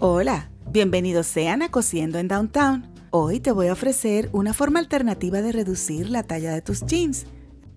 Hola, bienvenidos sean a Cosiendo en Downtown. Hoy te voy a ofrecer una forma alternativa de reducir la talla de tus jeans.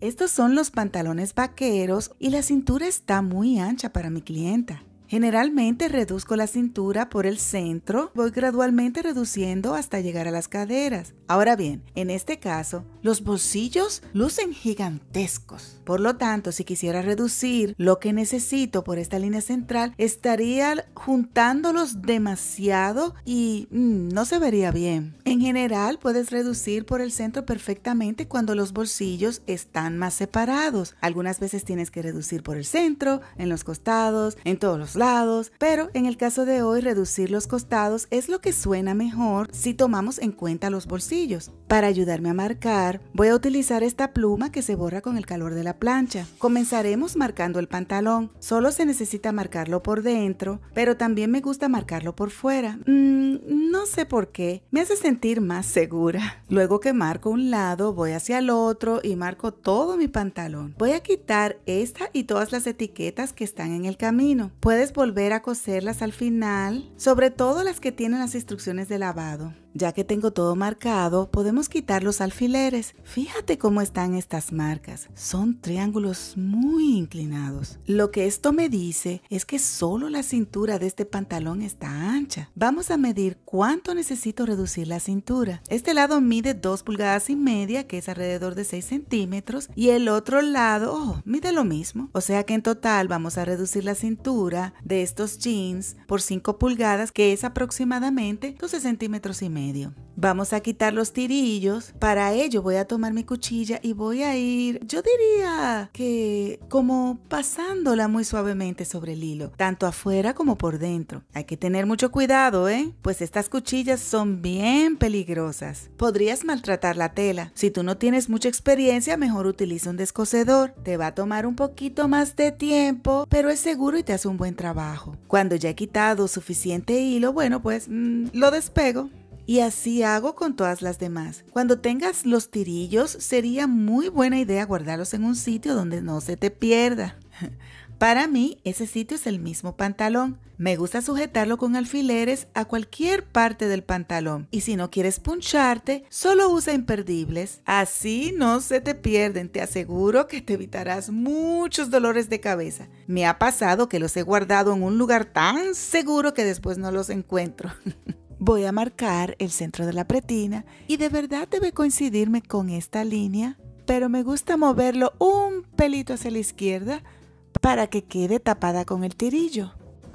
Estos son los pantalones vaqueros y la cintura está muy ancha para mi clienta. Generalmente reduzco la cintura por el centro, voy gradualmente reduciendo hasta llegar a las caderas. Ahora bien, en este caso, los bolsillos lucen gigantescos. Por lo tanto, si quisiera reducir lo que necesito por esta línea central, estaría juntándolos demasiado y mm, no se vería bien. En general, puedes reducir por el centro perfectamente cuando los bolsillos están más separados. Algunas veces tienes que reducir por el centro, en los costados, en todos los lados, pero en el caso de hoy reducir los costados es lo que suena mejor si tomamos en cuenta los bolsillos. Para ayudarme a marcar, voy a utilizar esta pluma que se borra con el calor de la plancha. Comenzaremos marcando el pantalón. Solo se necesita marcarlo por dentro, pero también me gusta marcarlo por fuera. Mm, no sé por qué. Me hace sentir más segura. Luego que marco un lado, voy hacia el otro y marco todo mi pantalón. Voy a quitar esta y todas las etiquetas que están en el camino. Puedes volver a coserlas al final, sobre todo las que tienen las instrucciones de lavado. Ya que tengo todo marcado, podemos quitar los alfileres. Fíjate cómo están estas marcas. Son triángulos muy inclinados. Lo que esto me dice es que solo la cintura de este pantalón está ancha. Vamos a medir cuánto necesito reducir la cintura. Este lado mide 2 pulgadas y media, que es alrededor de 6 centímetros. Y el otro lado, oh, mide lo mismo. O sea que en total vamos a reducir la cintura de estos jeans por 5 pulgadas, que es aproximadamente 12 centímetros y medio medio. Vamos a quitar los tirillos. Para ello voy a tomar mi cuchilla y voy a ir, yo diría que como pasándola muy suavemente sobre el hilo, tanto afuera como por dentro. Hay que tener mucho cuidado, ¿eh? Pues estas cuchillas son bien peligrosas. Podrías maltratar la tela. Si tú no tienes mucha experiencia, mejor utiliza un descosedor. Te va a tomar un poquito más de tiempo, pero es seguro y te hace un buen trabajo. Cuando ya he quitado suficiente hilo, bueno, pues mm, lo despego. Y así hago con todas las demás. Cuando tengas los tirillos, sería muy buena idea guardarlos en un sitio donde no se te pierda. Para mí, ese sitio es el mismo pantalón. Me gusta sujetarlo con alfileres a cualquier parte del pantalón. Y si no quieres puncharte, solo usa imperdibles. Así no se te pierden. Te aseguro que te evitarás muchos dolores de cabeza. Me ha pasado que los he guardado en un lugar tan seguro que después no los encuentro. voy a marcar el centro de la pretina y de verdad debe coincidirme con esta línea, pero me gusta moverlo un pelito hacia la izquierda para que quede tapada con el tirillo.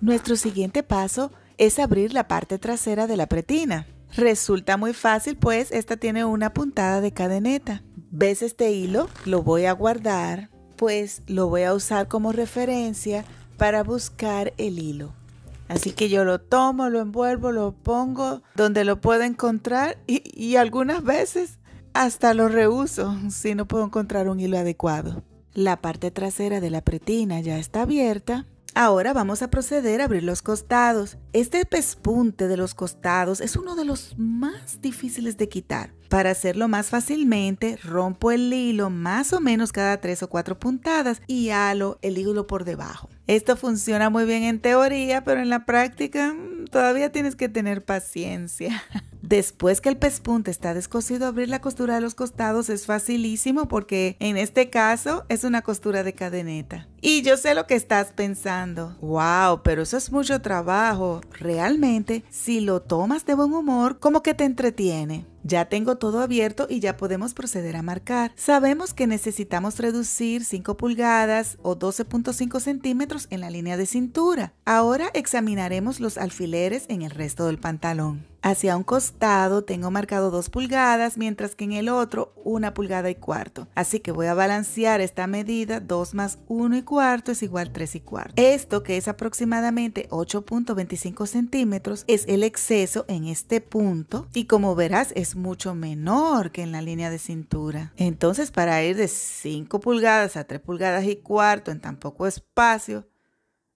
Nuestro siguiente paso es abrir la parte trasera de la pretina. Resulta muy fácil pues esta tiene una puntada de cadeneta. ¿Ves este hilo? Lo voy a guardar pues lo voy a usar como referencia para buscar el hilo. Así que yo lo tomo, lo envuelvo, lo pongo donde lo pueda encontrar y, algunas veces hasta lo reuso si no puedo encontrar un hilo adecuado. La parte trasera de la pretina ya está abierta. Ahora vamos a proceder a abrir los costados. Este pespunte de los costados es uno de los más difíciles de quitar. Para hacerlo más fácilmente, rompo el hilo más o menos cada tres o cuatro puntadas y halo el hilo por debajo. Esto funciona muy bien en teoría, pero en la práctica mm, todavía tienes que tener paciencia. Después que el pespunte está descosido, abrir la costura de los costados es facilísimo porque en este caso es una costura de cadeneta. Y yo sé lo que estás pensando. Wow, pero eso es mucho trabajo. Realmente, si lo tomas de buen humor, como que te entretiene. Ya tengo todo abierto y ya podemos proceder a marcar. Sabemos que necesitamos reducir 5 pulgadas o 12.5 centímetros en la línea de cintura. Ahora examinaremos los alfileres en el resto del pantalón. Hacia un costado tengo marcado 2 pulgadas, mientras que en el otro 1 pulgada y cuarto. Así que voy a balancear esta medida, 2 más 1 y cuarto es igual 3 y cuarto. Esto que es aproximadamente 8.25 centímetros es el exceso en este punto y como verás es mucho menor que en la línea de cintura. Entonces, para ir de 5 pulgadas a 3 pulgadas y cuarto en tan poco espacio,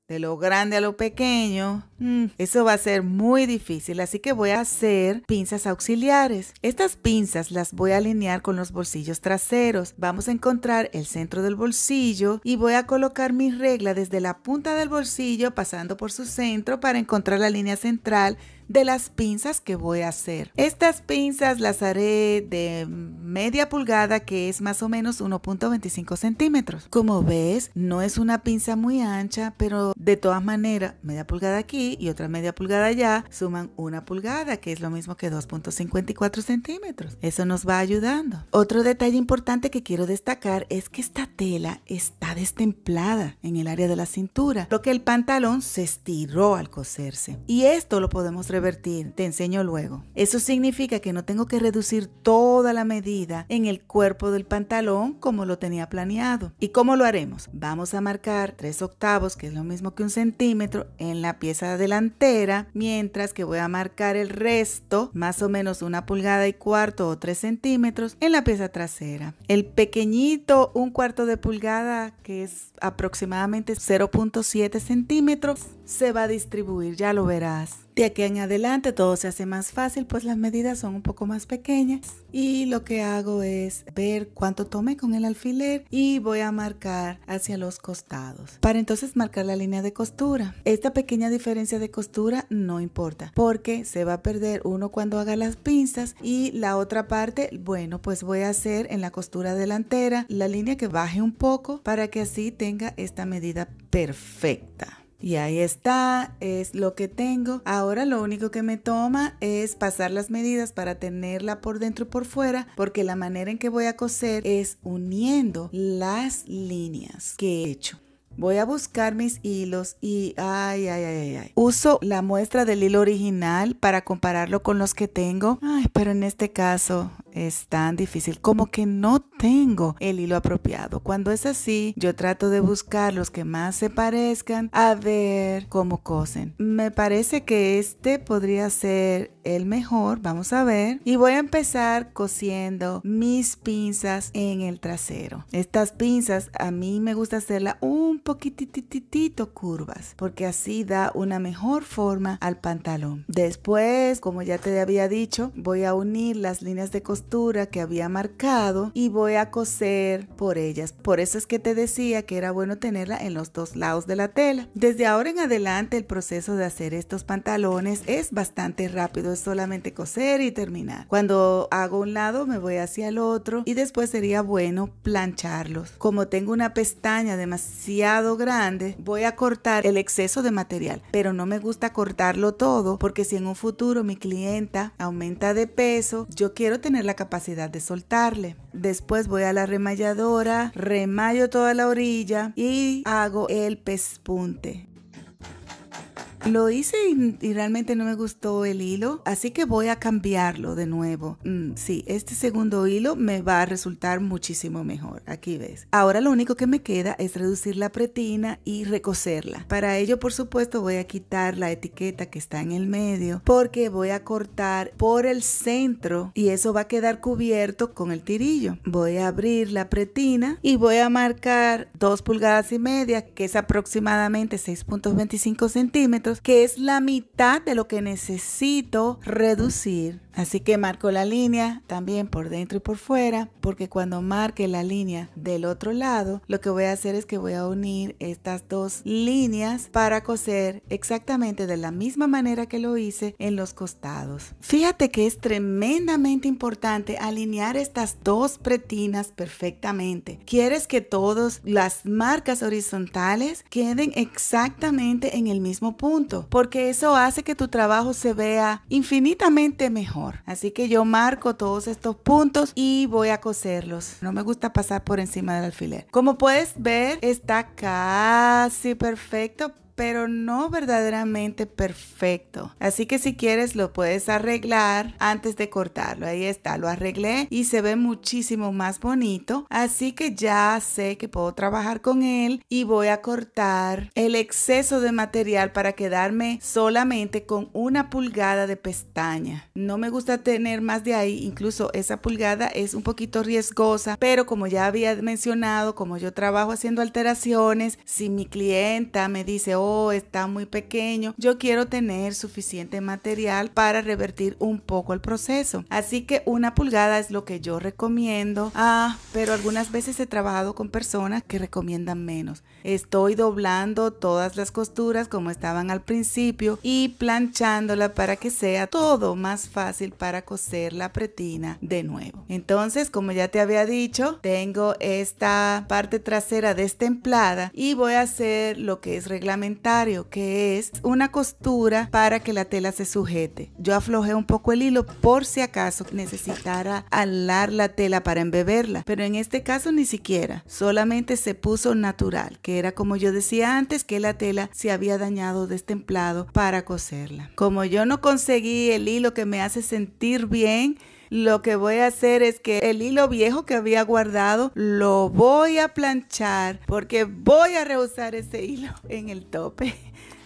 de lo grande a lo pequeño, mm, eso va a ser muy difícil, así que voy a hacer pinzas auxiliares. Estas pinzas las voy a alinear con los bolsillos traseros. Vamos a encontrar el centro del bolsillo y voy a colocar mi regla desde la punta del bolsillo pasando por su centro para encontrar la línea central de las pinzas que voy a hacer. Estas pinzas las haré de media pulgada que es más o menos 1.25 centímetros. Como ves, no es una pinza muy ancha, pero de todas maneras, media pulgada aquí y otra media pulgada allá suman una pulgada, que es lo mismo que 2.54 centímetros. Eso nos va ayudando. Otro detalle importante que quiero destacar es que esta tela está destemplada en el área de la cintura, lo que el pantalón se estiró al coserse. Y esto lo podemos te enseño luego. Eso significa que no tengo que reducir toda la medida en el cuerpo del pantalón como lo tenía planeado. ¿Y cómo lo haremos? Vamos a marcar 3 octavos, que es lo mismo que un centímetro, en la pieza delantera, mientras que voy a marcar el resto, más o menos una pulgada y cuarto o 3 centímetros, en la pieza trasera. El pequeñito, un cuarto de pulgada, que es aproximadamente 0.7 centímetros, se va a distribuir, ya lo verás. De aquí en adelante todo se hace más fácil, pues las medidas son un poco más pequeñas. Y lo que hago es ver cuánto tome con el alfiler y voy a marcar hacia los costados. Para entonces marcar la línea de costura. Esta pequeña diferencia de costura no importa, porque se va a perder uno cuando haga las pinzas y la otra parte, bueno, pues voy a hacer en la costura delantera la línea que baje un poco para que así tenga esta medida perfecta. Y ahí está, es lo que tengo. Ahora lo único que me toma es pasar las medidas para tenerla por dentro y por fuera, porque la manera en que voy a coser es uniendo las líneas que he hecho. Voy a buscar mis hilos y ay, ay, ay, ay. Uso la muestra del hilo original para compararlo con los que tengo. Ay, pero en este caso es tan difícil. Como que no tengo el hilo apropiado. Cuando es así, yo trato de buscar los que más se parezcan a ver cómo cosen. Me parece que este podría ser el mejor, vamos a ver. Y voy a empezar cosiendo mis pinzas en el trasero. Estas pinzas a mí me gusta hacerlas un poquitititito curvas, porque así da una mejor forma al pantalón. Después, como ya te había dicho, voy a unir las líneas de costura que había marcado y voy a coser por ellas. Por eso es que te decía que era bueno tenerla en los dos lados de la tela. Desde ahora en adelante el proceso de hacer estos pantalones es bastante rápido, es solamente coser y terminar. Cuando hago un lado me voy hacia el otro y después sería bueno plancharlos. Como tengo una pestaña demasiado grande, voy a cortar el exceso de material, pero no me gusta cortarlo todo porque si en un futuro mi clienta aumenta de peso, yo quiero tener la capacidad de soltarle. Después voy a la remalladora, remallo toda la orilla y hago el pespunte. Lo hice y, realmente no me gustó el hilo, así que voy a cambiarlo de nuevo. Mm, sí, este segundo hilo me va a resultar muchísimo mejor. Aquí ves. Ahora lo único que me queda es reducir la pretina y recocerla. Para ello, por supuesto, voy a quitar la etiqueta que está en el medio porque voy a cortar por el centro y eso va a quedar cubierto con el tirillo. Voy a abrir la pretina y voy a marcar 2 pulgadas y media, que es aproximadamente 6.25 centímetros que es la mitad de lo que necesito reducir. Así que marco la línea también por dentro y por fuera, porque cuando marque la línea del otro lado, lo que voy a hacer es que voy a unir estas dos líneas para coser exactamente de la misma manera que lo hice en los costados. Fíjate que es tremendamente importante alinear estas dos pretinas perfectamente. Quieres que todas las marcas horizontales queden exactamente en el mismo punto porque eso hace que tu trabajo se vea infinitamente mejor. Así que yo marco todos estos puntos y voy a coserlos. No me gusta pasar por encima del alfiler. Como puedes ver, está casi perfecto, pero no verdaderamente perfecto. Así que si quieres lo puedes arreglar antes de cortarlo. Ahí está, lo arreglé y se ve muchísimo más bonito. Así que ya sé que puedo trabajar con él y voy a cortar el exceso de material para quedarme solamente con una pulgada de pestaña. No me gusta tener más de ahí, incluso esa pulgada es un poquito riesgosa, pero como ya había mencionado, como yo trabajo haciendo alteraciones, si mi clienta me dice, está muy pequeño, yo quiero tener suficiente material para revertir un poco el proceso. Así que una pulgada es lo que yo recomiendo. Ah, pero algunas veces he trabajado con personas que recomiendan menos. Estoy doblando todas las costuras como estaban al principio y planchándola para que sea todo más fácil para coser la pretina de nuevo. Entonces, como ya te había dicho, tengo esta parte trasera destemplada y voy a hacer lo que es reglamentario, que es una costura para que la tela se sujete. Yo aflojé un poco el hilo por si acaso necesitara alar la tela para embeberla, pero en este caso ni siquiera, solamente se puso natural, era como yo decía antes que la tela se había dañado destemplado para coserla. Como yo no conseguí el hilo que me hace sentir bien, lo que voy a hacer es que el hilo viejo que había guardado lo voy a planchar porque voy a rehusar ese hilo en el tope.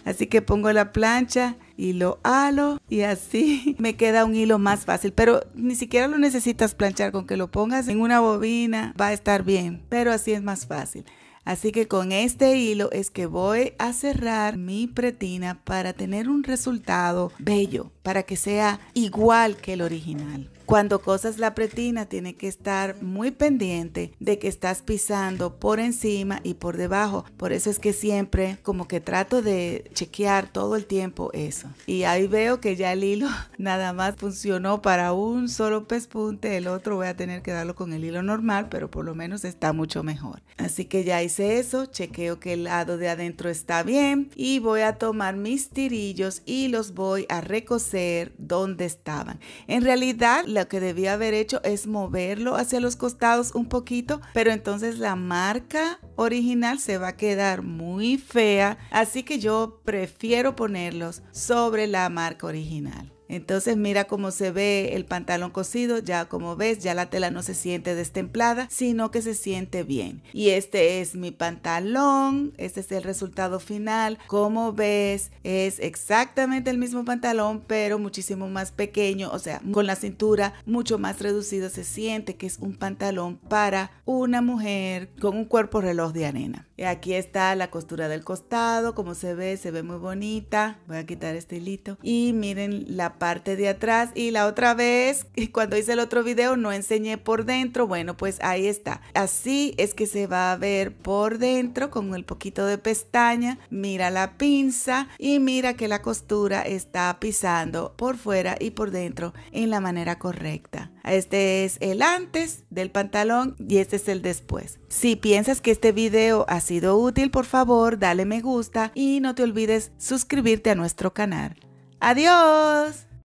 Así que pongo la plancha y lo halo y así me queda un hilo más fácil. Pero ni siquiera lo necesitas planchar con que lo pongas en una bobina, va a estar bien, pero así es más fácil. Así que con este hilo es que voy a cerrar mi pretina para tener un resultado bello, para que sea igual que el original. Cuando cosas la pretina, tiene que estar muy pendiente de que estás pisando por encima y por debajo. Por eso es que siempre como que trato de chequear todo el tiempo eso. Y ahí veo que ya el hilo nada más funcionó para un solo pespunte, el otro voy a tener que darlo con el hilo normal, pero por lo menos está mucho mejor. Así que ya hice eso, chequeo que el lado de adentro está bien y voy a tomar mis tirillos y los voy a recocer donde estaban. En realidad lo que debía haber hecho es moverlo hacia los costados un poquito, pero entonces la marca original se va a quedar muy fea, así que yo prefiero ponerlos sobre la marca original. Entonces mira cómo se ve el pantalón cosido, ya como ves, ya la tela no se siente destemplada, sino que se siente bien. Y este es mi pantalón, este es el resultado final. Como ves, es exactamente el mismo pantalón, pero muchísimo más pequeño, o sea, con la cintura mucho más reducida se siente que es un pantalón para una mujer con un cuerpo reloj de arena. Y aquí está la costura del costado, como se ve, se ve muy bonita. Voy a quitar este hilito y miren la parte de atrás y la otra vez cuando hice el otro video no enseñé por dentro bueno pues ahí está así es que se va a ver por dentro con el poquito de pestaña mira la pinza y mira que la costura está pisando por fuera y por dentro en la manera correcta este es el antes del pantalón y este es el después si piensas que este video ha sido útil por favor dale me gusta y no te olvides suscribirte a nuestro canal Adiós.